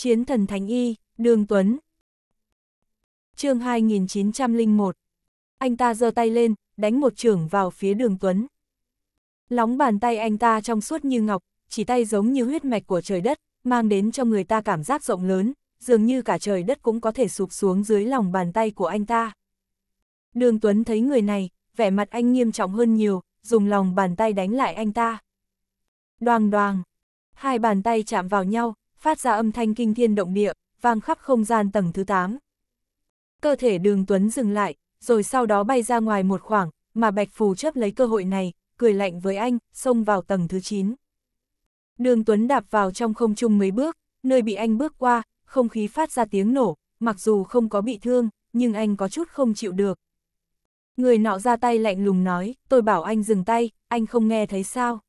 Chiến thần Thánh Y, Đường Tuấn. chương 2901. Anh ta giơ tay lên, đánh một trưởng vào phía Đường Tuấn. Lóng bàn tay anh ta trong suốt như ngọc, chỉ tay giống như huyết mạch của trời đất, mang đến cho người ta cảm giác rộng lớn, dường như cả trời đất cũng có thể sụp xuống dưới lòng bàn tay của anh ta. Đường Tuấn thấy người này, vẻ mặt anh nghiêm trọng hơn nhiều, dùng lòng bàn tay đánh lại anh ta. Đoàng đoàng, hai bàn tay chạm vào nhau, phát ra âm thanh kinh thiên động địa, vang khắp không gian tầng thứ 8. Cơ thể đường Tuấn dừng lại, rồi sau đó bay ra ngoài một khoảng, mà Bạch Phù chấp lấy cơ hội này, cười lạnh với anh, xông vào tầng thứ 9. Đường Tuấn đạp vào trong không trung mấy bước, nơi bị anh bước qua, không khí phát ra tiếng nổ, mặc dù không có bị thương, nhưng anh có chút không chịu được. Người nọ ra tay lạnh lùng nói, tôi bảo anh dừng tay, anh không nghe thấy sao.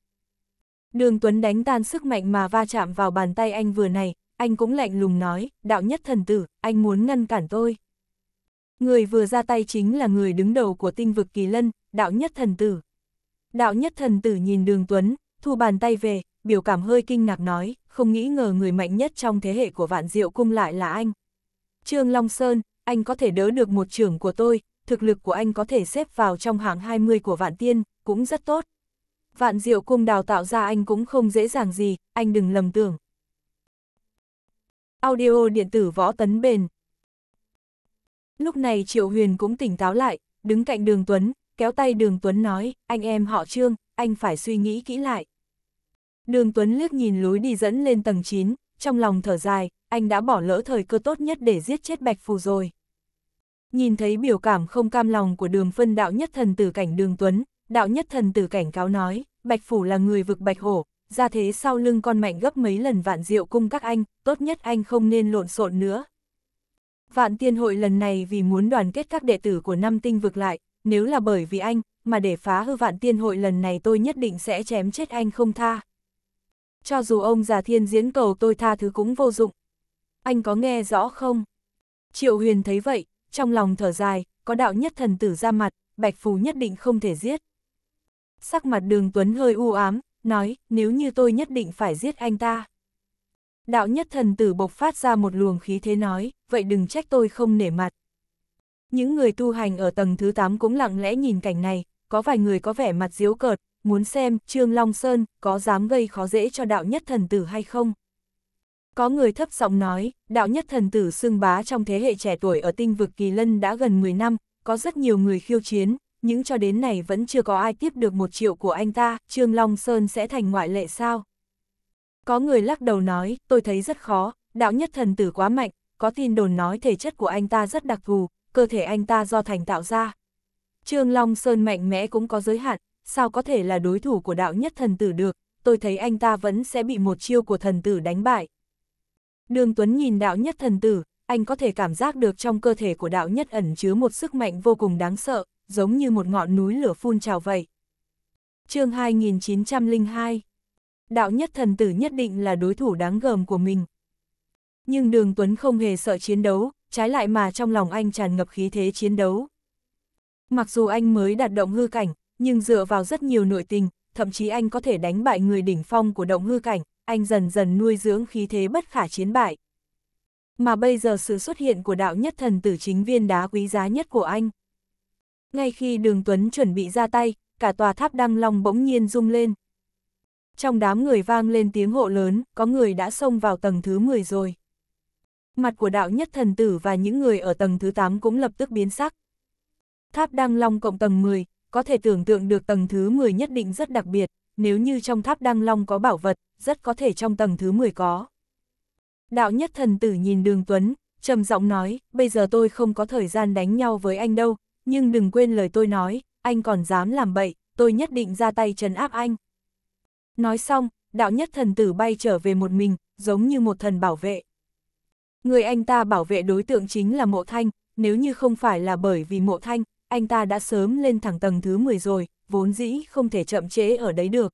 Đường Tuấn đánh tan sức mạnh mà va chạm vào bàn tay anh vừa này, anh cũng lạnh lùng nói, đạo nhất thần tử, anh muốn ngăn cản tôi. Người vừa ra tay chính là người đứng đầu của tinh vực kỳ lân, đạo nhất thần tử. Đạo nhất thần tử nhìn đường Tuấn, thu bàn tay về, biểu cảm hơi kinh ngạc nói, không nghĩ ngờ người mạnh nhất trong thế hệ của vạn diệu cung lại là anh. Trương Long Sơn, anh có thể đỡ được một trưởng của tôi, thực lực của anh có thể xếp vào trong hạng 20 của vạn tiên, cũng rất tốt vạn diệu cung đào tạo ra anh cũng không dễ dàng gì, anh đừng lầm tưởng. Audio điện tử võ tấn bền Lúc này Triệu Huyền cũng tỉnh táo lại, đứng cạnh đường Tuấn, kéo tay đường Tuấn nói, anh em họ Trương, anh phải suy nghĩ kỹ lại. Đường Tuấn liếc nhìn lối đi dẫn lên tầng 9, trong lòng thở dài, anh đã bỏ lỡ thời cơ tốt nhất để giết chết Bạch Phù rồi. Nhìn thấy biểu cảm không cam lòng của đường phân đạo nhất thần tử cảnh đường Tuấn, đạo nhất thần tử cảnh cáo nói. Bạch Phủ là người vực Bạch Hổ, ra thế sau lưng con mạnh gấp mấy lần vạn diệu cung các anh, tốt nhất anh không nên lộn xộn nữa. Vạn tiên hội lần này vì muốn đoàn kết các đệ tử của năm tinh vực lại, nếu là bởi vì anh, mà để phá hư vạn tiên hội lần này tôi nhất định sẽ chém chết anh không tha. Cho dù ông già thiên diễn cầu tôi tha thứ cũng vô dụng. Anh có nghe rõ không? Triệu huyền thấy vậy, trong lòng thở dài, có đạo nhất thần tử ra mặt, Bạch Phù nhất định không thể giết sắc mặt đường Tuấn hơi u ám, nói, nếu như tôi nhất định phải giết anh ta. Đạo nhất thần tử bộc phát ra một luồng khí thế nói, vậy đừng trách tôi không nể mặt. Những người tu hành ở tầng thứ 8 cũng lặng lẽ nhìn cảnh này, có vài người có vẻ mặt diếu cợt, muốn xem Trương Long Sơn có dám gây khó dễ cho đạo nhất thần tử hay không. Có người thấp giọng nói, đạo nhất thần tử xưng bá trong thế hệ trẻ tuổi ở tinh vực Kỳ Lân đã gần 10 năm, có rất nhiều người khiêu chiến, những cho đến này vẫn chưa có ai tiếp được một triệu của anh ta, Trương Long Sơn sẽ thành ngoại lệ sao? Có người lắc đầu nói, tôi thấy rất khó, đạo nhất thần tử quá mạnh, có tin đồn nói thể chất của anh ta rất đặc thù, cơ thể anh ta do thành tạo ra. Trương Long Sơn mạnh mẽ cũng có giới hạn, sao có thể là đối thủ của đạo nhất thần tử được, tôi thấy anh ta vẫn sẽ bị một chiêu của thần tử đánh bại. Đường Tuấn nhìn đạo nhất thần tử, anh có thể cảm giác được trong cơ thể của đạo nhất ẩn chứa một sức mạnh vô cùng đáng sợ, giống như một ngọn núi lửa phun trào vậy. chương 2902 Đạo nhất thần tử nhất định là đối thủ đáng gờm của mình. Nhưng đường Tuấn không hề sợ chiến đấu, trái lại mà trong lòng anh tràn ngập khí thế chiến đấu. Mặc dù anh mới đạt động hư cảnh, nhưng dựa vào rất nhiều nội tình, thậm chí anh có thể đánh bại người đỉnh phong của động hư cảnh, anh dần dần nuôi dưỡng khí thế bất khả chiến bại. Mà bây giờ sự xuất hiện của đạo nhất thần tử chính viên đá quý giá nhất của anh. Ngay khi đường Tuấn chuẩn bị ra tay, cả tòa tháp đăng long bỗng nhiên rung lên. Trong đám người vang lên tiếng hộ lớn, có người đã xông vào tầng thứ 10 rồi. Mặt của đạo nhất thần tử và những người ở tầng thứ 8 cũng lập tức biến sắc. Tháp đăng long cộng tầng 10, có thể tưởng tượng được tầng thứ 10 nhất định rất đặc biệt, nếu như trong tháp đăng long có bảo vật, rất có thể trong tầng thứ 10 có. Đạo nhất thần tử nhìn đường Tuấn, trầm giọng nói, bây giờ tôi không có thời gian đánh nhau với anh đâu, nhưng đừng quên lời tôi nói, anh còn dám làm bậy, tôi nhất định ra tay trấn áp anh. Nói xong, đạo nhất thần tử bay trở về một mình, giống như một thần bảo vệ. Người anh ta bảo vệ đối tượng chính là Mộ Thanh, nếu như không phải là bởi vì Mộ Thanh, anh ta đã sớm lên thẳng tầng thứ 10 rồi, vốn dĩ không thể chậm chế ở đấy được.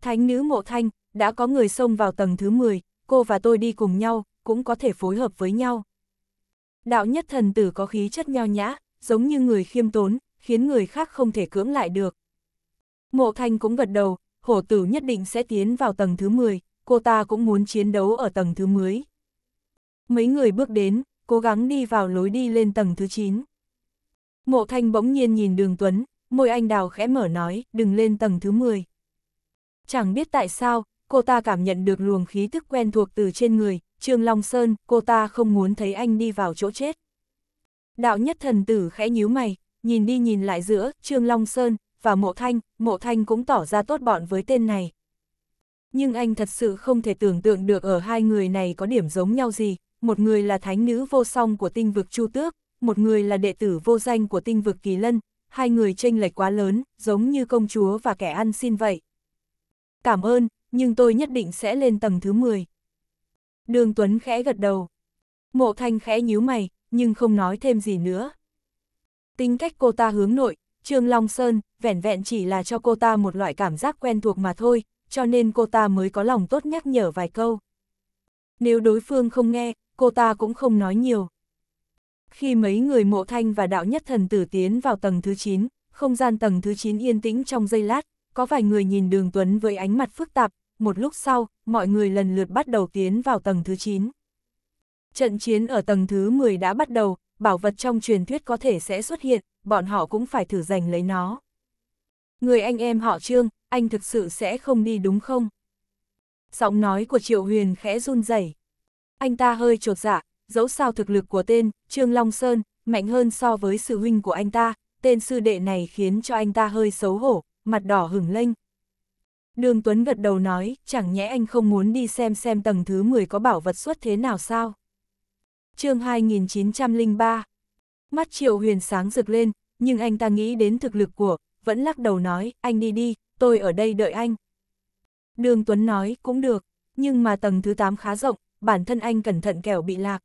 Thánh nữ Mộ Thanh, đã có người xông vào tầng thứ 10, cô và tôi đi cùng nhau, cũng có thể phối hợp với nhau. Đạo nhất thần tử có khí chất nho nhã, giống như người khiêm tốn, khiến người khác không thể cưỡng lại được. Mộ thanh cũng gật đầu, hổ tử nhất định sẽ tiến vào tầng thứ 10, cô ta cũng muốn chiến đấu ở tầng thứ 10. Mấy người bước đến, cố gắng đi vào lối đi lên tầng thứ 9. Mộ thanh bỗng nhiên nhìn đường Tuấn, môi anh đào khẽ mở nói, đừng lên tầng thứ 10. Chẳng biết tại sao, cô ta cảm nhận được luồng khí thức quen thuộc từ trên người, Trương Long Sơn, cô ta không muốn thấy anh đi vào chỗ chết. Đạo nhất thần tử khẽ nhíu mày, nhìn đi nhìn lại giữa Trương Long Sơn và Mộ Thanh, Mộ Thanh cũng tỏ ra tốt bọn với tên này. Nhưng anh thật sự không thể tưởng tượng được ở hai người này có điểm giống nhau gì, một người là thánh nữ vô song của tinh vực Chu Tước, một người là đệ tử vô danh của tinh vực Kỳ Lân, hai người chênh lệch quá lớn, giống như công chúa và kẻ ăn xin vậy. Cảm ơn, nhưng tôi nhất định sẽ lên tầng thứ 10. Đường Tuấn khẽ gật đầu. Mộ thanh khẽ nhíu mày, nhưng không nói thêm gì nữa. Tính cách cô ta hướng nội, Trương Long Sơn, vẻn vẹn chỉ là cho cô ta một loại cảm giác quen thuộc mà thôi, cho nên cô ta mới có lòng tốt nhắc nhở vài câu. Nếu đối phương không nghe, cô ta cũng không nói nhiều. Khi mấy người mộ thanh và đạo nhất thần tử tiến vào tầng thứ 9, không gian tầng thứ 9 yên tĩnh trong giây lát, có vài người nhìn đường Tuấn với ánh mặt phức tạp, một lúc sau, mọi người lần lượt bắt đầu tiến vào tầng thứ 9. Trận chiến ở tầng thứ 10 đã bắt đầu, bảo vật trong truyền thuyết có thể sẽ xuất hiện, bọn họ cũng phải thử giành lấy nó. Người anh em họ Trương, anh thực sự sẽ không đi đúng không? Giọng nói của Triệu Huyền khẽ run rẩy. Anh ta hơi trột dạ, dẫu sao thực lực của tên Trương Long Sơn mạnh hơn so với sự huynh của anh ta, tên sư đệ này khiến cho anh ta hơi xấu hổ, mặt đỏ hửng lên. Đường Tuấn gật đầu nói, chẳng nhẽ anh không muốn đi xem xem tầng thứ 10 có bảo vật xuất thế nào sao? chương 2903. Mắt Triệu Huyền sáng rực lên, nhưng anh ta nghĩ đến thực lực của, vẫn lắc đầu nói, anh đi đi, tôi ở đây đợi anh. Đường Tuấn nói, cũng được, nhưng mà tầng thứ 8 khá rộng, bản thân anh cẩn thận kẻo bị lạc.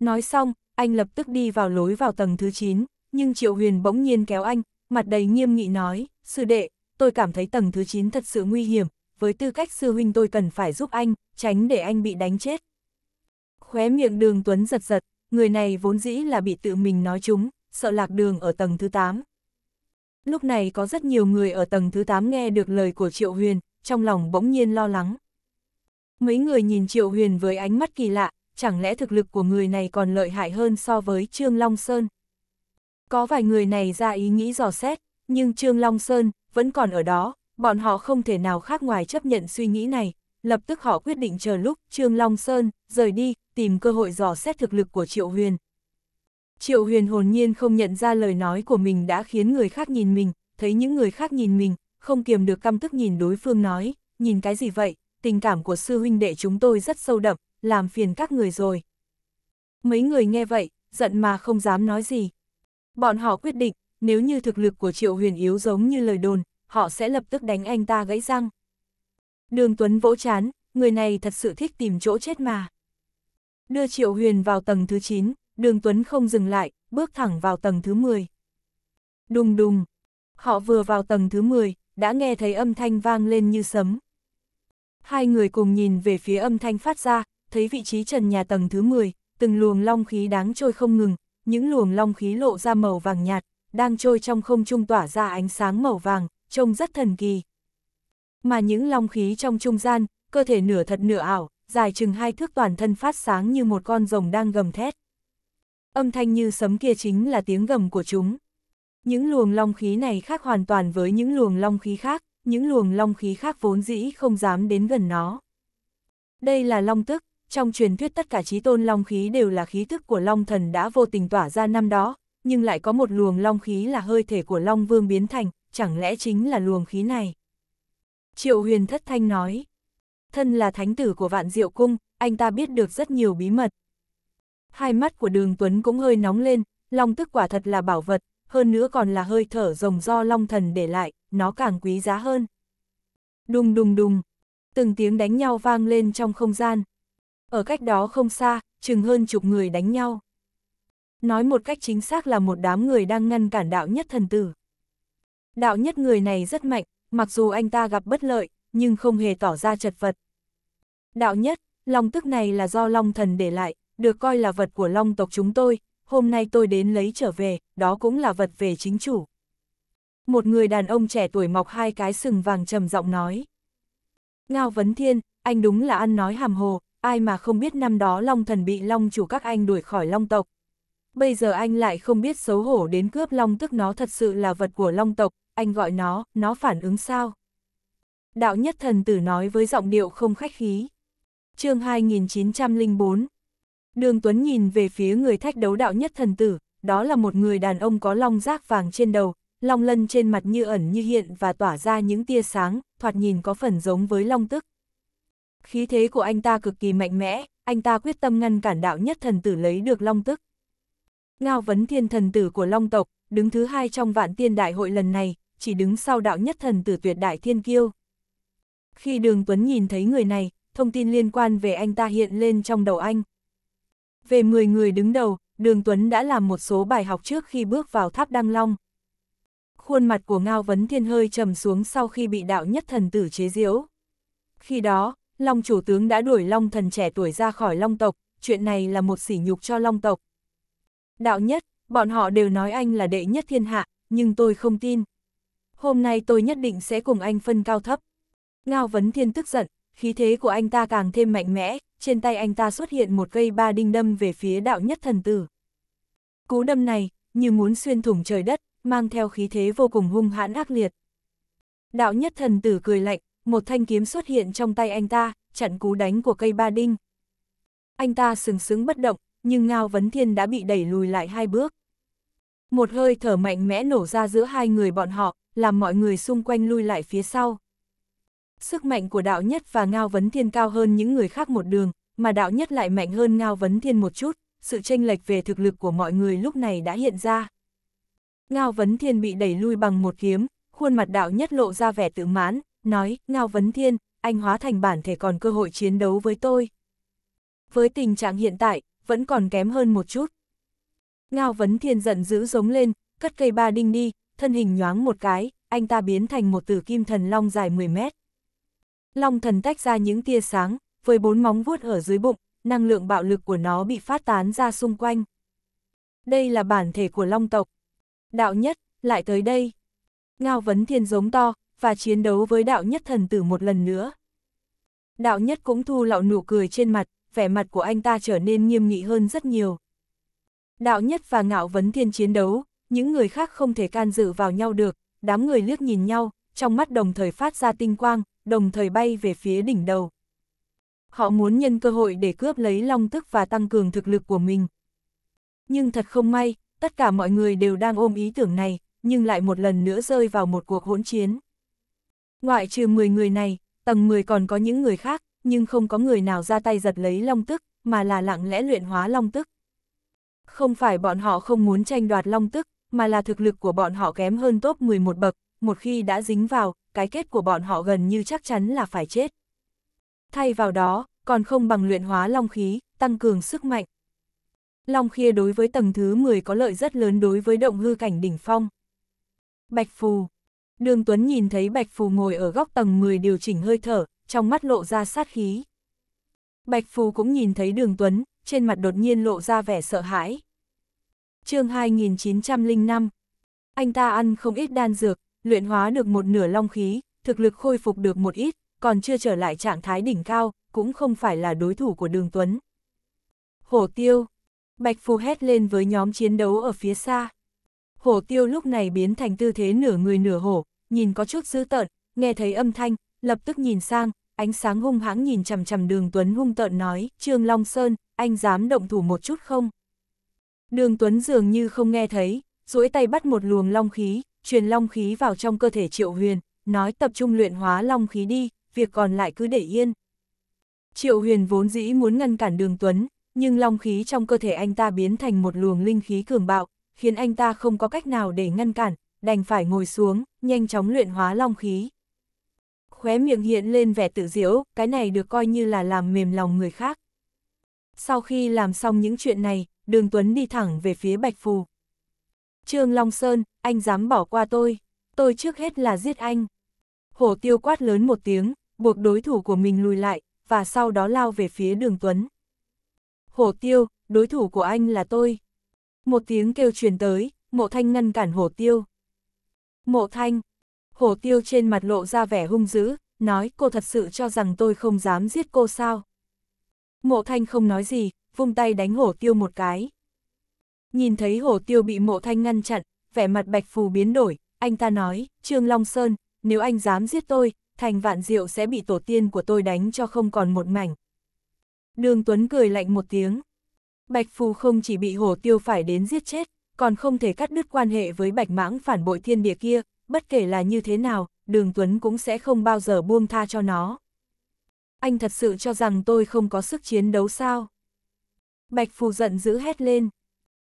Nói xong, anh lập tức đi vào lối vào tầng thứ 9, nhưng Triệu Huyền bỗng nhiên kéo anh, mặt đầy nghiêm nghị nói, sư đệ, tôi cảm thấy tầng thứ 9 thật sự nguy hiểm, với tư cách sư huynh tôi cần phải giúp anh, tránh để anh bị đánh chết. Khóe miệng đường Tuấn giật giật, người này vốn dĩ là bị tự mình nói chúng, sợ lạc đường ở tầng thứ 8. Lúc này có rất nhiều người ở tầng thứ 8 nghe được lời của Triệu Huyền, trong lòng bỗng nhiên lo lắng. Mấy người nhìn Triệu Huyền với ánh mắt kỳ lạ, chẳng lẽ thực lực của người này còn lợi hại hơn so với Trương Long Sơn? Có vài người này ra ý nghĩ dò xét, nhưng Trương Long Sơn vẫn còn ở đó, bọn họ không thể nào khác ngoài chấp nhận suy nghĩ này, lập tức họ quyết định chờ lúc Trương Long Sơn rời đi, tìm cơ hội dò xét thực lực của Triệu Huyền. Triệu Huyền hồn nhiên không nhận ra lời nói của mình đã khiến người khác nhìn mình, thấy những người khác nhìn mình, không kiềm được căm tức nhìn đối phương nói, nhìn cái gì vậy, tình cảm của sư huynh đệ chúng tôi rất sâu đậm, làm phiền các người rồi. Mấy người nghe vậy, giận mà không dám nói gì. Bọn họ quyết định, nếu như thực lực của Triệu Huyền yếu giống như lời đồn, họ sẽ lập tức đánh anh ta gãy răng. Đường Tuấn vỗ chán, người này thật sự thích tìm chỗ chết mà. Đưa Triệu Huyền vào tầng thứ 9, đường Tuấn không dừng lại, bước thẳng vào tầng thứ 10. Đùng đùng, họ vừa vào tầng thứ 10, đã nghe thấy âm thanh vang lên như sấm. Hai người cùng nhìn về phía âm thanh phát ra, thấy vị trí trần nhà tầng thứ 10, từng luồng long khí đáng trôi không ngừng, những luồng long khí lộ ra màu vàng nhạt, đang trôi trong không trung tỏa ra ánh sáng màu vàng, trông rất thần kỳ, mà những long khí trong trung gian, cơ thể nửa thật nửa ảo, dài chừng hai thước toàn thân phát sáng như một con rồng đang gầm thét. Âm thanh như sấm kia chính là tiếng gầm của chúng. Những luồng long khí này khác hoàn toàn với những luồng long khí khác, những luồng long khí khác vốn dĩ không dám đến gần nó. Đây là long tức, trong truyền thuyết tất cả trí tôn long khí đều là khí tức của long thần đã vô tình tỏa ra năm đó, nhưng lại có một luồng long khí là hơi thể của long vương biến thành, chẳng lẽ chính là luồng khí này. Triệu huyền thất thanh nói. Thân là thánh tử của vạn diệu cung, anh ta biết được rất nhiều bí mật. Hai mắt của đường Tuấn cũng hơi nóng lên, long tức quả thật là bảo vật, hơn nữa còn là hơi thở rồng do long thần để lại, nó càng quý giá hơn. Đùng đùng đùng, từng tiếng đánh nhau vang lên trong không gian. Ở cách đó không xa, chừng hơn chục người đánh nhau. Nói một cách chính xác là một đám người đang ngăn cản đạo nhất thần tử. Đạo nhất người này rất mạnh, mặc dù anh ta gặp bất lợi, nhưng không hề tỏ ra chật vật. Đạo nhất, long tức này là do long thần để lại, được coi là vật của long tộc chúng tôi, hôm nay tôi đến lấy trở về, đó cũng là vật về chính chủ. Một người đàn ông trẻ tuổi mọc hai cái sừng vàng trầm giọng nói. Ngao Vấn Thiên, anh đúng là ăn nói hàm hồ, ai mà không biết năm đó long thần bị long chủ các anh đuổi khỏi long tộc. Bây giờ anh lại không biết xấu hổ đến cướp long tức nó thật sự là vật của long tộc, anh gọi nó, nó phản ứng sao? Đạo nhất thần tử nói với giọng điệu không khách khí. chương 2904 Đường Tuấn nhìn về phía người thách đấu đạo nhất thần tử, đó là một người đàn ông có long rác vàng trên đầu, long lân trên mặt như ẩn như hiện và tỏa ra những tia sáng, thoạt nhìn có phần giống với long tức. Khí thế của anh ta cực kỳ mạnh mẽ, anh ta quyết tâm ngăn cản đạo nhất thần tử lấy được long tức. Ngao vấn thiên thần tử của long tộc, đứng thứ hai trong vạn tiên đại hội lần này, chỉ đứng sau đạo nhất thần tử tuyệt đại thiên kiêu. Khi Đường Tuấn nhìn thấy người này, thông tin liên quan về anh ta hiện lên trong đầu anh. Về 10 người đứng đầu, Đường Tuấn đã làm một số bài học trước khi bước vào tháp Đăng Long. Khuôn mặt của Ngao Vấn Thiên hơi trầm xuống sau khi bị đạo nhất thần tử chế diễu. Khi đó, Long chủ tướng đã đuổi Long thần trẻ tuổi ra khỏi Long tộc, chuyện này là một sỉ nhục cho Long tộc. Đạo nhất, bọn họ đều nói anh là đệ nhất thiên hạ, nhưng tôi không tin hôm nay tôi nhất định sẽ cùng anh phân cao thấp. Ngao Vấn Thiên tức giận, khí thế của anh ta càng thêm mạnh mẽ, trên tay anh ta xuất hiện một cây ba đinh đâm về phía đạo nhất thần tử. Cú đâm này, như muốn xuyên thủng trời đất, mang theo khí thế vô cùng hung hãn ác liệt. Đạo nhất thần tử cười lạnh, một thanh kiếm xuất hiện trong tay anh ta, chặn cú đánh của cây ba đinh. Anh ta sừng sững bất động, nhưng Ngao Vấn Thiên đã bị đẩy lùi lại hai bước. Một hơi thở mạnh mẽ nổ ra giữa hai người bọn họ, làm mọi người xung quanh lui lại phía sau. Sức mạnh của đạo nhất và Ngao Vấn Thiên cao hơn những người khác một đường, mà đạo nhất lại mạnh hơn Ngao Vấn Thiên một chút, sự chênh lệch về thực lực của mọi người lúc này đã hiện ra. Ngao Vấn Thiên bị đẩy lui bằng một kiếm, khuôn mặt đạo nhất lộ ra vẻ tự mãn, nói, Ngao Vấn Thiên, anh hóa thành bản thể còn cơ hội chiến đấu với tôi. Với tình trạng hiện tại, vẫn còn kém hơn một chút, Ngao Vấn Thiên giận dữ giống lên, cất cây ba đinh đi, thân hình nhoáng một cái, anh ta biến thành một tử kim thần long dài 10 mét. Long thần tách ra những tia sáng, với bốn móng vuốt ở dưới bụng, năng lượng bạo lực của nó bị phát tán ra xung quanh. Đây là bản thể của long tộc. Đạo nhất, lại tới đây. Ngao Vấn Thiên giống to, và chiến đấu với đạo nhất thần tử một lần nữa. Đạo nhất cũng thu lạo nụ cười trên mặt, vẻ mặt của anh ta trở nên nghiêm nghị hơn rất nhiều. Đạo nhất và ngạo vấn thiên chiến đấu, những người khác không thể can dự vào nhau được, đám người liếc nhìn nhau, trong mắt đồng thời phát ra tinh quang, đồng thời bay về phía đỉnh đầu. Họ muốn nhân cơ hội để cướp lấy long tức và tăng cường thực lực của mình. Nhưng thật không may, tất cả mọi người đều đang ôm ý tưởng này, nhưng lại một lần nữa rơi vào một cuộc hỗn chiến. Ngoại trừ 10 người này, tầng 10 còn có những người khác, nhưng không có người nào ra tay giật lấy long tức, mà là lặng lẽ luyện hóa long tức. Không phải bọn họ không muốn tranh đoạt long tức, mà là thực lực của bọn họ kém hơn top 11 bậc, một khi đã dính vào, cái kết của bọn họ gần như chắc chắn là phải chết. Thay vào đó, còn không bằng luyện hóa long khí, tăng cường sức mạnh. Long khia đối với tầng thứ 10 có lợi rất lớn đối với động hư cảnh đỉnh phong. Bạch Phù Đường Tuấn nhìn thấy Bạch Phù ngồi ở góc tầng 10 điều chỉnh hơi thở, trong mắt lộ ra sát khí. Bạch Phù cũng nhìn thấy Đường Tuấn, trên mặt đột nhiên lộ ra vẻ sợ hãi. chương 2905 Anh ta ăn không ít đan dược, luyện hóa được một nửa long khí, thực lực khôi phục được một ít, còn chưa trở lại trạng thái đỉnh cao, cũng không phải là đối thủ của đường Tuấn. Hổ tiêu Bạch phu hét lên với nhóm chiến đấu ở phía xa. Hổ tiêu lúc này biến thành tư thế nửa người nửa hổ, nhìn có chút dữ tợn, nghe thấy âm thanh, lập tức nhìn sang, ánh sáng hung hãng nhìn chằm chằm đường Tuấn hung tợn nói, Trương Long Sơn, anh dám động thủ một chút không? Đường Tuấn dường như không nghe thấy, duỗi tay bắt một luồng long khí, truyền long khí vào trong cơ thể Triệu Huyền, nói tập trung luyện hóa long khí đi, việc còn lại cứ để yên. Triệu Huyền vốn dĩ muốn ngăn cản đường Tuấn, nhưng long khí trong cơ thể anh ta biến thành một luồng linh khí cường bạo, khiến anh ta không có cách nào để ngăn cản, đành phải ngồi xuống, nhanh chóng luyện hóa long khí. Khóe miệng hiện lên vẻ tự diễu, cái này được coi như là làm mềm lòng người khác. Sau khi làm xong những chuyện này, đường Tuấn đi thẳng về phía Bạch Phù. Trương Long Sơn, anh dám bỏ qua tôi, tôi trước hết là giết anh. Hổ tiêu quát lớn một tiếng, buộc đối thủ của mình lùi lại, và sau đó lao về phía đường Tuấn. Hổ tiêu, đối thủ của anh là tôi. Một tiếng kêu truyền tới, mộ thanh ngăn cản hổ tiêu. Mộ thanh, hổ tiêu trên mặt lộ ra vẻ hung dữ, nói cô thật sự cho rằng tôi không dám giết cô sao. Mộ thanh không nói gì, vung tay đánh hổ tiêu một cái. Nhìn thấy hổ tiêu bị mộ thanh ngăn chặn, vẻ mặt bạch phù biến đổi, anh ta nói, Trương Long Sơn, nếu anh dám giết tôi, thành vạn diệu sẽ bị tổ tiên của tôi đánh cho không còn một mảnh. Đường Tuấn cười lạnh một tiếng. Bạch Phù không chỉ bị hổ tiêu phải đến giết chết, còn không thể cắt đứt quan hệ với bạch mãng phản bội thiên địa kia, bất kể là như thế nào, đường Tuấn cũng sẽ không bao giờ buông tha cho nó anh thật sự cho rằng tôi không có sức chiến đấu sao? Bạch Phù giận dữ hét lên.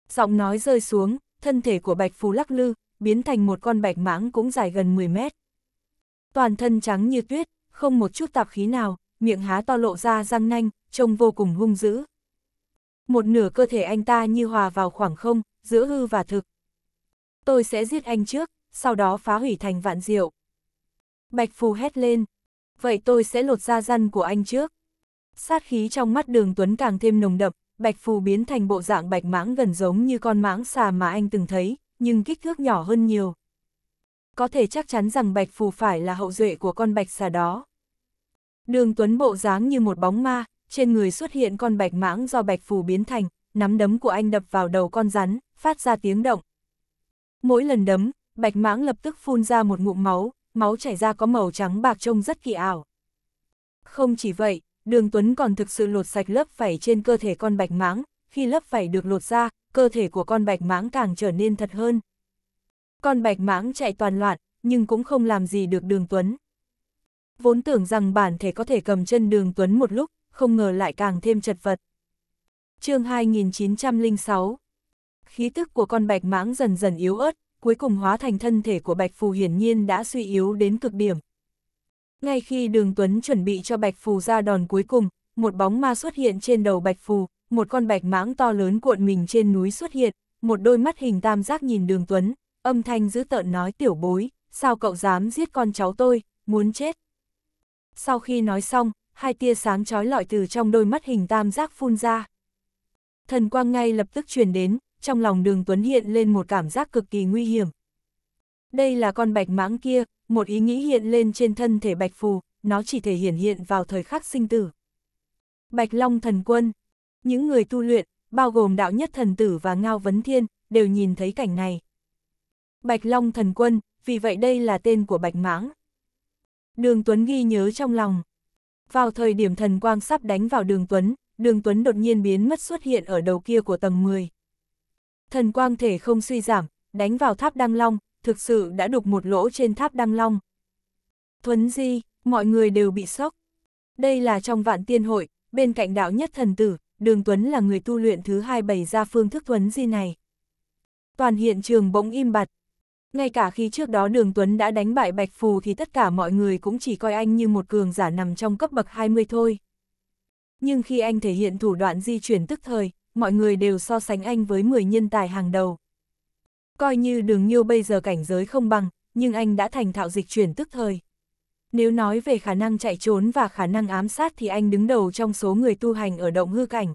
Giọng nói rơi xuống, thân thể của Bạch Phù lắc lư, biến thành một con bạch mãng cũng dài gần 10 mét. Toàn thân trắng như tuyết, không một chút tạp khí nào, miệng há to lộ ra răng nanh, trông vô cùng hung dữ. Một nửa cơ thể anh ta như hòa vào khoảng không, giữa hư và thực. Tôi sẽ giết anh trước, sau đó phá hủy thành vạn diệu. Bạch Phù hét lên vậy tôi sẽ lột da răn của anh trước. Sát khí trong mắt đường Tuấn càng thêm nồng đậm, bạch phù biến thành bộ dạng bạch mãng gần giống như con mãng xà mà anh từng thấy, nhưng kích thước nhỏ hơn nhiều. Có thể chắc chắn rằng bạch phù phải là hậu duệ của con bạch xà đó. Đường Tuấn bộ dáng như một bóng ma, trên người xuất hiện con bạch mãng do bạch phù biến thành, nắm đấm của anh đập vào đầu con rắn, phát ra tiếng động. Mỗi lần đấm, bạch mãng lập tức phun ra một ngụm máu, máu chảy ra có màu trắng bạc trông rất kỳ ảo. Không chỉ vậy, đường Tuấn còn thực sự lột sạch lớp vảy trên cơ thể con bạch mãng, khi lớp vảy được lột ra, cơ thể của con bạch mãng càng trở nên thật hơn. Con bạch mãng chạy toàn loạn, nhưng cũng không làm gì được đường Tuấn. Vốn tưởng rằng bản thể có thể cầm chân đường Tuấn một lúc, không ngờ lại càng thêm chật vật. chương 2906 Khí tức của con bạch mãng dần dần yếu ớt, cuối cùng hóa thành thân thể của Bạch Phù hiển nhiên đã suy yếu đến cực điểm. Ngay khi Đường Tuấn chuẩn bị cho Bạch Phù ra đòn cuối cùng, một bóng ma xuất hiện trên đầu Bạch Phù, một con bạch mãng to lớn cuộn mình trên núi xuất hiện, một đôi mắt hình tam giác nhìn Đường Tuấn, âm thanh dữ tợn nói tiểu bối, sao cậu dám giết con cháu tôi, muốn chết. Sau khi nói xong, hai tia sáng trói lọi từ trong đôi mắt hình tam giác phun ra. Thần quang ngay lập tức truyền đến, trong lòng đường Tuấn hiện lên một cảm giác cực kỳ nguy hiểm. Đây là con bạch mãng kia, một ý nghĩ hiện lên trên thân thể bạch phù, nó chỉ thể hiện hiện vào thời khắc sinh tử. Bạch Long thần quân, những người tu luyện, bao gồm đạo nhất thần tử và Ngao Vấn Thiên, đều nhìn thấy cảnh này. Bạch Long thần quân, vì vậy đây là tên của bạch mãng. Đường Tuấn ghi nhớ trong lòng. Vào thời điểm thần quang sắp đánh vào đường Tuấn, đường Tuấn đột nhiên biến mất xuất hiện ở đầu kia của tầng 10. Thần quang thể không suy giảm, đánh vào tháp đăng long, thực sự đã đục một lỗ trên tháp đăng long. Thuấn di, mọi người đều bị sốc. Đây là trong vạn tiên hội, bên cạnh đạo nhất thần tử, Đường Tuấn là người tu luyện thứ hai bày ra phương thức thuấn di này. Toàn hiện trường bỗng im bặt. Ngay cả khi trước đó Đường Tuấn đã đánh bại Bạch Phù thì tất cả mọi người cũng chỉ coi anh như một cường giả nằm trong cấp bậc 20 thôi. Nhưng khi anh thể hiện thủ đoạn di chuyển tức thời, mọi người đều so sánh anh với 10 nhân tài hàng đầu. Coi như đường nhiêu bây giờ cảnh giới không bằng, nhưng anh đã thành thạo dịch chuyển tức thời. Nếu nói về khả năng chạy trốn và khả năng ám sát thì anh đứng đầu trong số người tu hành ở động hư cảnh.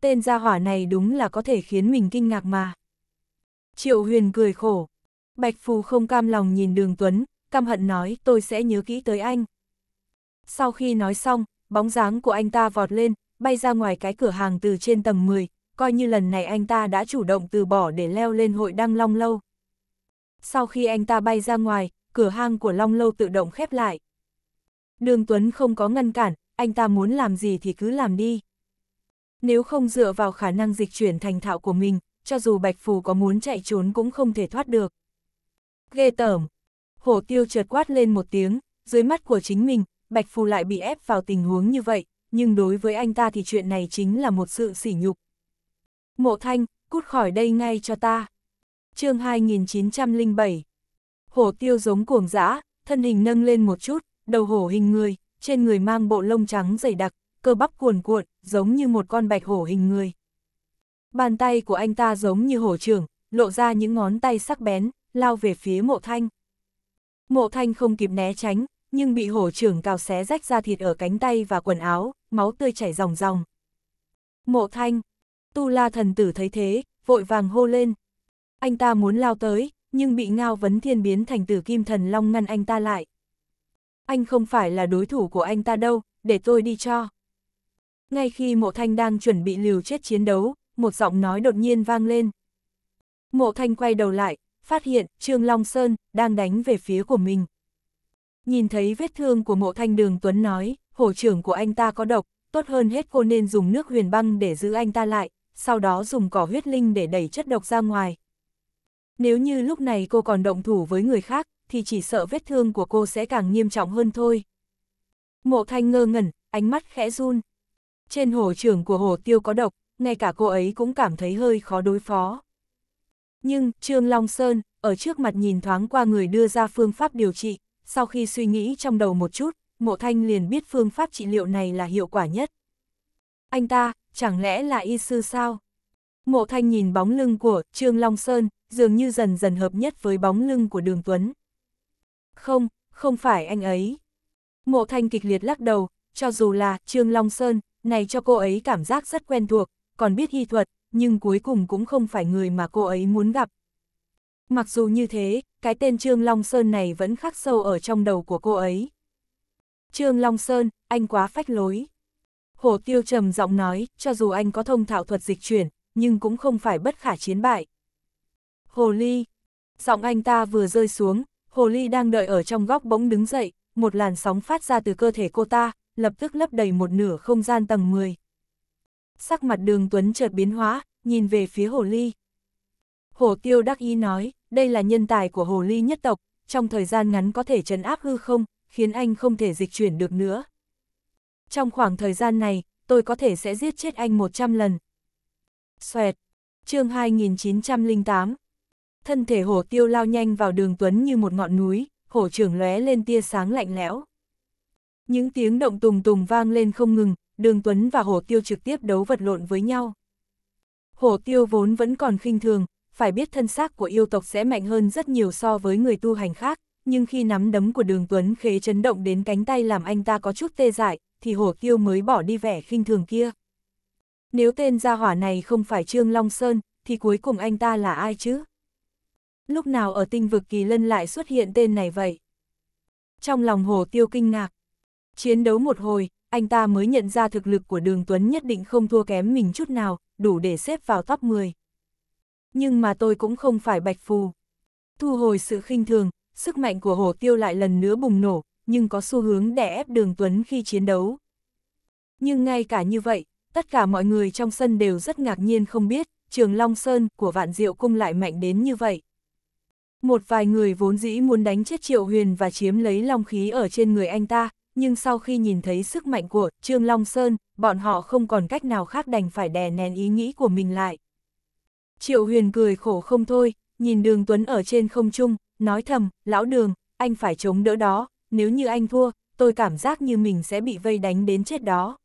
Tên gia hỏa này đúng là có thể khiến mình kinh ngạc mà. Triệu Huyền cười khổ. Bạch Phù không cam lòng nhìn đường Tuấn, căm hận nói tôi sẽ nhớ kỹ tới anh. Sau khi nói xong, bóng dáng của anh ta vọt lên, bay ra ngoài cái cửa hàng từ trên tầng 10, coi như lần này anh ta đã chủ động từ bỏ để leo lên hội đăng long lâu. Sau khi anh ta bay ra ngoài, cửa hang của long lâu tự động khép lại. Đường Tuấn không có ngăn cản, anh ta muốn làm gì thì cứ làm đi. Nếu không dựa vào khả năng dịch chuyển thành thạo của mình, cho dù Bạch Phù có muốn chạy trốn cũng không thể thoát được. Ghê tởm! Hổ tiêu trượt quát lên một tiếng, dưới mắt của chính mình, Bạch Phù lại bị ép vào tình huống như vậy, nhưng đối với anh ta thì chuyện này chính là một sự sỉ nhục. Mộ thanh, cút khỏi đây ngay cho ta. chương 2907 Hổ tiêu giống cuồng dã, thân hình nâng lên một chút, đầu hổ hình người, trên người mang bộ lông trắng dày đặc, cơ bắp cuồn cuộn, giống như một con bạch hổ hình người. Bàn tay của anh ta giống như hổ trưởng, lộ ra những ngón tay sắc bén, lao về phía mộ thanh. Mộ thanh không kịp né tránh, nhưng bị hổ trưởng cào xé rách ra thịt ở cánh tay và quần áo, máu tươi chảy ròng ròng. Mộ thanh, tu la thần tử thấy thế, vội vàng hô lên. Anh ta muốn lao tới, nhưng bị ngao vấn thiên biến thành tử kim thần long ngăn anh ta lại. Anh không phải là đối thủ của anh ta đâu, để tôi đi cho. Ngay khi mộ thanh đang chuẩn bị liều chết chiến đấu, một giọng nói đột nhiên vang lên. Mộ thanh quay đầu lại, phát hiện Trương Long Sơn đang đánh về phía của mình. Nhìn thấy vết thương của mộ thanh đường Tuấn nói, hổ trưởng của anh ta có độc, tốt hơn hết cô nên dùng nước huyền băng để giữ anh ta lại, sau đó dùng cỏ huyết linh để đẩy chất độc ra ngoài. Nếu như lúc này cô còn động thủ với người khác, thì chỉ sợ vết thương của cô sẽ càng nghiêm trọng hơn thôi. Mộ thanh ngơ ngẩn, ánh mắt khẽ run. Trên hổ trưởng của hổ tiêu có độc, ngay cả cô ấy cũng cảm thấy hơi khó đối phó. Nhưng, Trương Long Sơn, ở trước mặt nhìn thoáng qua người đưa ra phương pháp điều trị, sau khi suy nghĩ trong đầu một chút, mộ thanh liền biết phương pháp trị liệu này là hiệu quả nhất. Anh ta, chẳng lẽ là y sư sao? Mộ thanh nhìn bóng lưng của Trương Long Sơn, dường như dần dần hợp nhất với bóng lưng của đường Tuấn. Không, không phải anh ấy. Mộ thanh kịch liệt lắc đầu, cho dù là Trương Long Sơn, này cho cô ấy cảm giác rất quen thuộc, còn biết hy thuật, nhưng cuối cùng cũng không phải người mà cô ấy muốn gặp. Mặc dù như thế, cái tên Trương Long Sơn này vẫn khắc sâu ở trong đầu của cô ấy. Trương Long Sơn, anh quá phách lối. Hồ Tiêu trầm giọng nói, cho dù anh có thông thạo thuật dịch chuyển, nhưng cũng không phải bất khả chiến bại. Hồ Ly. Giọng anh ta vừa rơi xuống, Hồ Ly đang đợi ở trong góc bỗng đứng dậy, một làn sóng phát ra từ cơ thể cô ta, lập tức lấp đầy một nửa không gian tầng 10. Sắc mặt đường Tuấn chợt biến hóa, nhìn về phía Hồ Ly. Hồ Tiêu đắc ý nói, đây là nhân tài của Hồ Ly nhất tộc, trong thời gian ngắn có thể trấn áp hư không, khiến anh không thể dịch chuyển được nữa. Trong khoảng thời gian này, tôi có thể sẽ giết chết anh 100 lần. Xoẹt, chương 2908. Thân thể Hồ Tiêu lao nhanh vào đường Tuấn như một ngọn núi, hổ trưởng lóe lên tia sáng lạnh lẽo. Những tiếng động tùng tùng vang lên không ngừng, đường Tuấn và Hổ Tiêu trực tiếp đấu vật lộn với nhau. Hổ Tiêu vốn vẫn còn khinh thường, phải biết thân xác của yêu tộc sẽ mạnh hơn rất nhiều so với người tu hành khác, nhưng khi nắm đấm của đường Tuấn Khế chấn động đến cánh tay làm anh ta có chút tê dại, thì hổ tiêu mới bỏ đi vẻ khinh thường kia. Nếu tên gia hỏa này không phải Trương Long Sơn, thì cuối cùng anh ta là ai chứ? Lúc nào ở tinh vực kỳ lân lại xuất hiện tên này vậy? Trong lòng hồ tiêu kinh ngạc. Chiến đấu một hồi, anh ta mới nhận ra thực lực của đường Tuấn nhất định không thua kém mình chút nào, đủ để xếp vào top 10 nhưng mà tôi cũng không phải bạch phù. Thu hồi sự khinh thường, sức mạnh của hổ tiêu lại lần nữa bùng nổ, nhưng có xu hướng đè ép đường Tuấn khi chiến đấu. Nhưng ngay cả như vậy, tất cả mọi người trong sân đều rất ngạc nhiên không biết, trường Long Sơn của vạn diệu cung lại mạnh đến như vậy. Một vài người vốn dĩ muốn đánh chết Triệu Huyền và chiếm lấy long khí ở trên người anh ta, nhưng sau khi nhìn thấy sức mạnh của Trương Long Sơn, bọn họ không còn cách nào khác đành phải đè nén ý nghĩ của mình lại. Triệu huyền cười khổ không thôi, nhìn đường Tuấn ở trên không trung, nói thầm, lão đường, anh phải chống đỡ đó, nếu như anh thua, tôi cảm giác như mình sẽ bị vây đánh đến chết đó.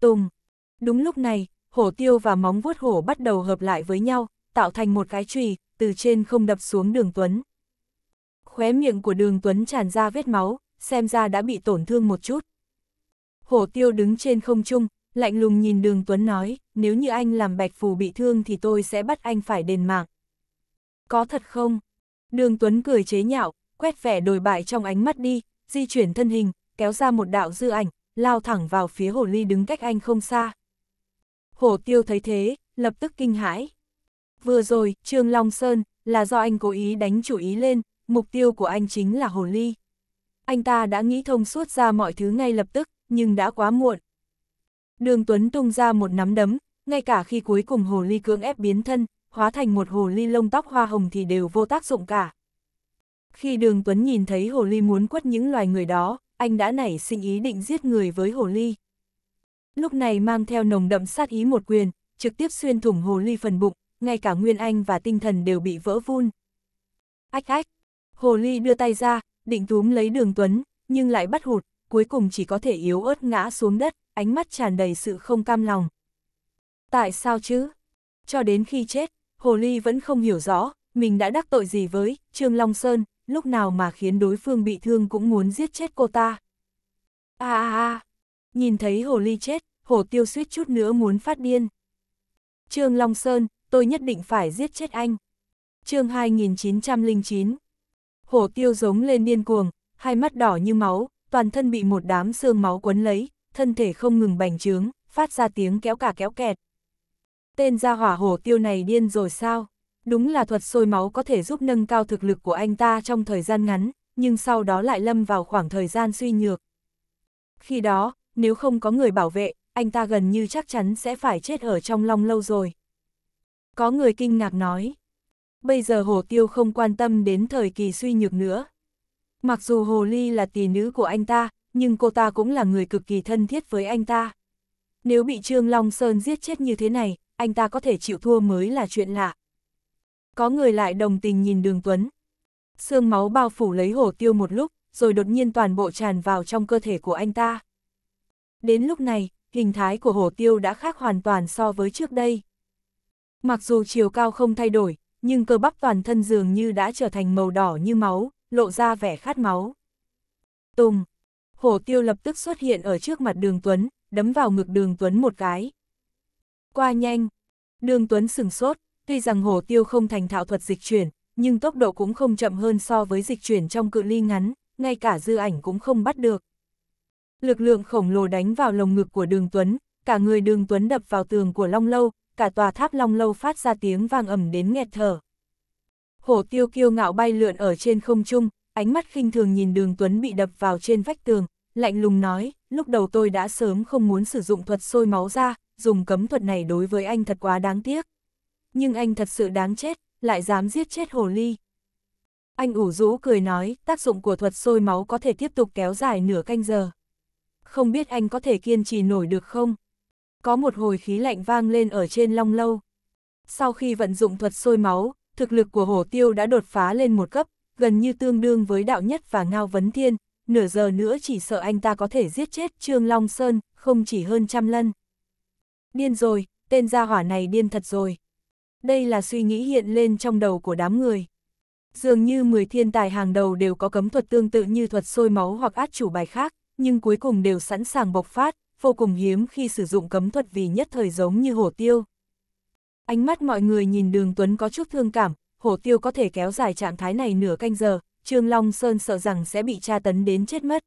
Tùng! Đúng lúc này, hổ tiêu và móng vuốt hổ bắt đầu hợp lại với nhau, tạo thành một cái chùy từ trên không đập xuống đường Tuấn. Khóe miệng của đường Tuấn tràn ra vết máu, xem ra đã bị tổn thương một chút. Hổ tiêu đứng trên không trung, Lạnh lùng nhìn đường Tuấn nói, nếu như anh làm bạch phù bị thương thì tôi sẽ bắt anh phải đền mạng. Có thật không? Đường Tuấn cười chế nhạo, quét vẻ đồi bại trong ánh mắt đi, di chuyển thân hình, kéo ra một đạo dư ảnh, lao thẳng vào phía hồ ly đứng cách anh không xa. Hồ tiêu thấy thế, lập tức kinh hãi. Vừa rồi, Trương Long Sơn, là do anh cố ý đánh chủ ý lên, mục tiêu của anh chính là hồ ly. Anh ta đã nghĩ thông suốt ra mọi thứ ngay lập tức, nhưng đã quá muộn. Đường Tuấn tung ra một nắm đấm, ngay cả khi cuối cùng hồ ly cưỡng ép biến thân, hóa thành một hồ ly lông tóc hoa hồng thì đều vô tác dụng cả. Khi đường Tuấn nhìn thấy hồ ly muốn quất những loài người đó, anh đã nảy sinh ý định giết người với hồ ly. Lúc này mang theo nồng đậm sát ý một quyền, trực tiếp xuyên thủng hồ ly phần bụng, ngay cả nguyên anh và tinh thần đều bị vỡ vun. Ách ách, hồ ly đưa tay ra, định túm lấy đường Tuấn, nhưng lại bắt hụt, cuối cùng chỉ có thể yếu ớt ngã xuống đất ánh mắt tràn đầy sự không cam lòng. Tại sao chứ? Cho đến khi chết, Hồ Ly vẫn không hiểu rõ, mình đã đắc tội gì với Trương Long Sơn, lúc nào mà khiến đối phương bị thương cũng muốn giết chết cô ta. À à à, nhìn thấy Hồ Ly chết, Hồ Tiêu suýt chút nữa muốn phát điên. Trương Long Sơn, tôi nhất định phải giết chết anh. chương 2909 Hồ Tiêu giống lên điên cuồng, hai mắt đỏ như máu, toàn thân bị một đám xương máu quấn lấy, thân thể không ngừng bành trướng, phát ra tiếng kéo cả kéo kẹt. Tên gia hỏa hổ tiêu này điên rồi sao? Đúng là thuật sôi máu có thể giúp nâng cao thực lực của anh ta trong thời gian ngắn, nhưng sau đó lại lâm vào khoảng thời gian suy nhược. Khi đó, nếu không có người bảo vệ, anh ta gần như chắc chắn sẽ phải chết ở trong long lâu rồi. Có người kinh ngạc nói. Bây giờ Hồ Tiêu không quan tâm đến thời kỳ suy nhược nữa. Mặc dù Hồ Ly là tỷ nữ của anh ta, nhưng cô ta cũng là người cực kỳ thân thiết với anh ta. Nếu bị Trương Long Sơn giết chết như thế này, anh ta có thể chịu thua mới là chuyện lạ. Có người lại đồng tình nhìn đường Tuấn. Sương máu bao phủ lấy hổ tiêu một lúc, rồi đột nhiên toàn bộ tràn vào trong cơ thể của anh ta. Đến lúc này, hình thái của hổ tiêu đã khác hoàn toàn so với trước đây. Mặc dù chiều cao không thay đổi, nhưng cơ bắp toàn thân dường như đã trở thành màu đỏ như máu, lộ ra vẻ khát máu. Tùng, hổ tiêu lập tức xuất hiện ở trước mặt đường Tuấn, đấm vào ngực đường Tuấn một cái. Qua nhanh, đường Tuấn sừng sốt, tuy rằng hổ tiêu không thành thạo thuật dịch chuyển, nhưng tốc độ cũng không chậm hơn so với dịch chuyển trong cự ly ngắn, ngay cả dư ảnh cũng không bắt được. Lực lượng khổng lồ đánh vào lồng ngực của đường Tuấn, cả người đường Tuấn đập vào tường của Long Lâu, cả tòa tháp Long Lâu phát ra tiếng vang ầm đến nghẹt thở. Hổ tiêu kiêu ngạo bay lượn ở trên không trung, ánh mắt khinh thường nhìn đường Tuấn bị đập vào trên vách tường, lạnh lùng nói, lúc đầu tôi đã sớm không muốn sử dụng thuật sôi máu ra, dùng cấm thuật này đối với anh thật quá đáng tiếc. Nhưng anh thật sự đáng chết, lại dám giết chết hồ ly. Anh ủ rũ cười nói, tác dụng của thuật sôi máu có thể tiếp tục kéo dài nửa canh giờ. Không biết anh có thể kiên trì nổi được không? Có một hồi khí lạnh vang lên ở trên long lâu. Sau khi vận dụng thuật sôi máu, thực lực của hổ tiêu đã đột phá lên một cấp, gần như tương đương với đạo nhất và ngao vấn thiên, nửa giờ nữa chỉ sợ anh ta có thể giết chết Trương Long Sơn, không chỉ hơn trăm lần Điên rồi, tên gia hỏa này điên thật rồi. Đây là suy nghĩ hiện lên trong đầu của đám người. Dường như 10 thiên tài hàng đầu đều có cấm thuật tương tự như thuật sôi máu hoặc át chủ bài khác, nhưng cuối cùng đều sẵn sàng bộc phát, vô cùng hiếm khi sử dụng cấm thuật vì nhất thời giống như hổ tiêu. Ánh mắt mọi người nhìn đường Tuấn có chút thương cảm, hổ tiêu có thể kéo dài trạng thái này nửa canh giờ, Trương Long Sơn sợ rằng sẽ bị tra tấn đến chết mất.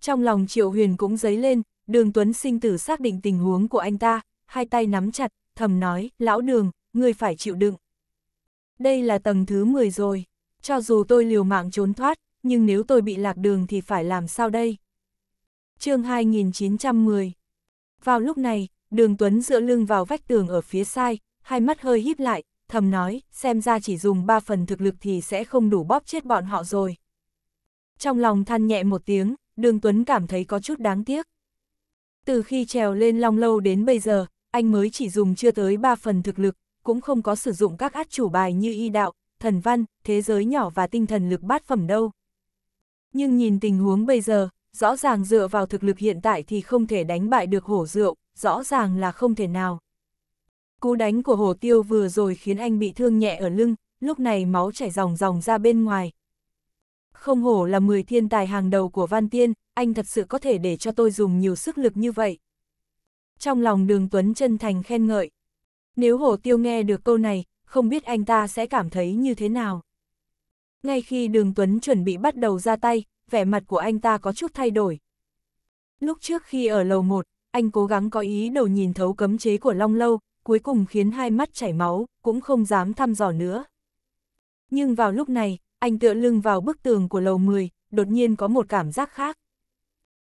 Trong lòng Triệu Huyền cũng dấy lên, đường Tuấn sinh tử xác định tình huống của anh ta, hai tay nắm chặt, thầm nói, lão đường, người phải chịu đựng. Đây là tầng thứ 10 rồi, cho dù tôi liều mạng trốn thoát, nhưng nếu tôi bị lạc đường thì phải làm sao đây? chương 2910 Vào lúc này, đường Tuấn dựa lưng vào vách tường ở phía sai, hai mắt hơi híp lại, thầm nói, xem ra chỉ dùng ba phần thực lực thì sẽ không đủ bóp chết bọn họ rồi. Trong lòng than nhẹ một tiếng, Đường Tuấn cảm thấy có chút đáng tiếc. Từ khi trèo lên long lâu đến bây giờ, anh mới chỉ dùng chưa tới ba phần thực lực, cũng không có sử dụng các át chủ bài như y đạo, thần văn, thế giới nhỏ và tinh thần lực bát phẩm đâu. Nhưng nhìn tình huống bây giờ, rõ ràng dựa vào thực lực hiện tại thì không thể đánh bại được hổ rượu, rõ ràng là không thể nào. Cú đánh của hồ tiêu vừa rồi khiến anh bị thương nhẹ ở lưng, lúc này máu chảy ròng ròng ra bên ngoài. Không hổ là 10 thiên tài hàng đầu của Văn Tiên, anh thật sự có thể để cho tôi dùng nhiều sức lực như vậy. Trong lòng đường Tuấn chân thành khen ngợi. Nếu hổ tiêu nghe được câu này, không biết anh ta sẽ cảm thấy như thế nào. Ngay khi đường Tuấn chuẩn bị bắt đầu ra tay, vẻ mặt của anh ta có chút thay đổi. Lúc trước khi ở lầu 1, anh cố gắng có ý đầu nhìn thấu cấm chế của Long Lâu, cuối cùng khiến hai mắt chảy máu, cũng không dám thăm dò nữa. Nhưng vào lúc này, anh tựa lưng vào bức tường của lầu 10, đột nhiên có một cảm giác khác.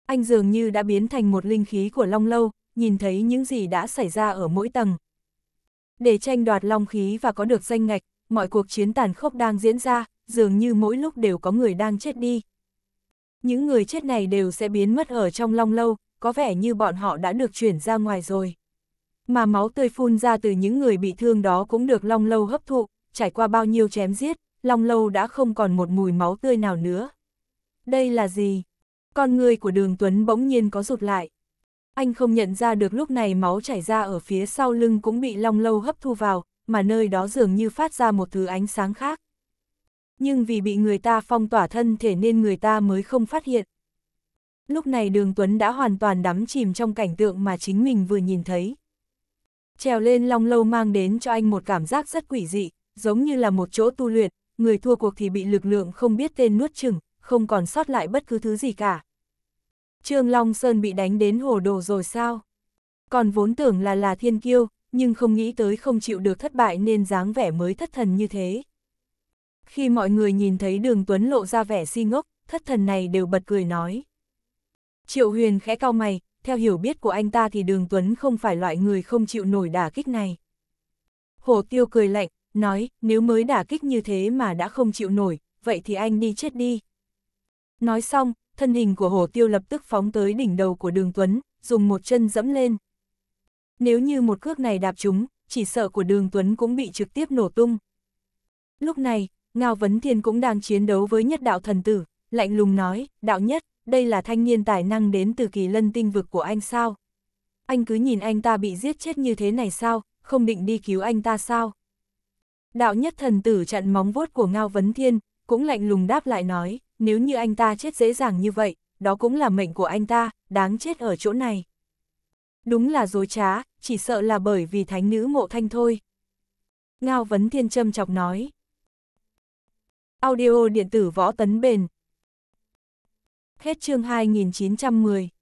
Anh dường như đã biến thành một linh khí của Long Lâu, nhìn thấy những gì đã xảy ra ở mỗi tầng. Để tranh đoạt Long khí và có được danh ngạch, mọi cuộc chiến tàn khốc đang diễn ra, dường như mỗi lúc đều có người đang chết đi. Những người chết này đều sẽ biến mất ở trong Long Lâu, có vẻ như bọn họ đã được chuyển ra ngoài rồi. Mà máu tươi phun ra từ những người bị thương đó cũng được Long Lâu hấp thụ, trải qua bao nhiêu chém giết, Long Lâu đã không còn một mùi máu tươi nào nữa. Đây là gì? Con người của đường Tuấn bỗng nhiên có rụt lại. Anh không nhận ra được lúc này máu chảy ra ở phía sau lưng cũng bị Long Lâu hấp thu vào, mà nơi đó dường như phát ra một thứ ánh sáng khác. Nhưng vì bị người ta phong tỏa thân thể nên người ta mới không phát hiện. Lúc này đường Tuấn đã hoàn toàn đắm chìm trong cảnh tượng mà chính mình vừa nhìn thấy. Trèo lên long lâu mang đến cho anh một cảm giác rất quỷ dị, giống như là một chỗ tu luyện, người thua cuộc thì bị lực lượng không biết tên nuốt chừng, không còn sót lại bất cứ thứ gì cả. Trương Long Sơn bị đánh đến hồ đồ rồi sao? Còn vốn tưởng là là thiên kiêu, nhưng không nghĩ tới không chịu được thất bại nên dáng vẻ mới thất thần như thế. Khi mọi người nhìn thấy đường Tuấn lộ ra vẻ si ngốc, thất thần này đều bật cười nói. Triệu Huyền khẽ cao mày, theo hiểu biết của anh ta thì Đường Tuấn không phải loại người không chịu nổi đả kích này. Hồ Tiêu cười lạnh, nói, nếu mới đả kích như thế mà đã không chịu nổi, vậy thì anh đi chết đi. Nói xong, thân hình của Hồ Tiêu lập tức phóng tới đỉnh đầu của Đường Tuấn, dùng một chân dẫm lên. Nếu như một cước này đạp chúng, chỉ sợ của Đường Tuấn cũng bị trực tiếp nổ tung. Lúc này, Ngao Vấn Thiên cũng đang chiến đấu với nhất đạo thần tử, lạnh lùng nói, đạo nhất, đây là thanh niên tài năng đến từ kỳ lân tinh vực của anh sao? Anh cứ nhìn anh ta bị giết chết như thế này sao, không định đi cứu anh ta sao? Đạo nhất thần tử chặn móng vuốt của Ngao Vấn Thiên, cũng lạnh lùng đáp lại nói, nếu như anh ta chết dễ dàng như vậy, đó cũng là mệnh của anh ta, đáng chết ở chỗ này. Đúng là dối trá, chỉ sợ là bởi vì thánh nữ mộ thanh thôi. Ngao Vấn Thiên châm chọc nói. Audio điện tử võ tấn bền, Hết chương 2910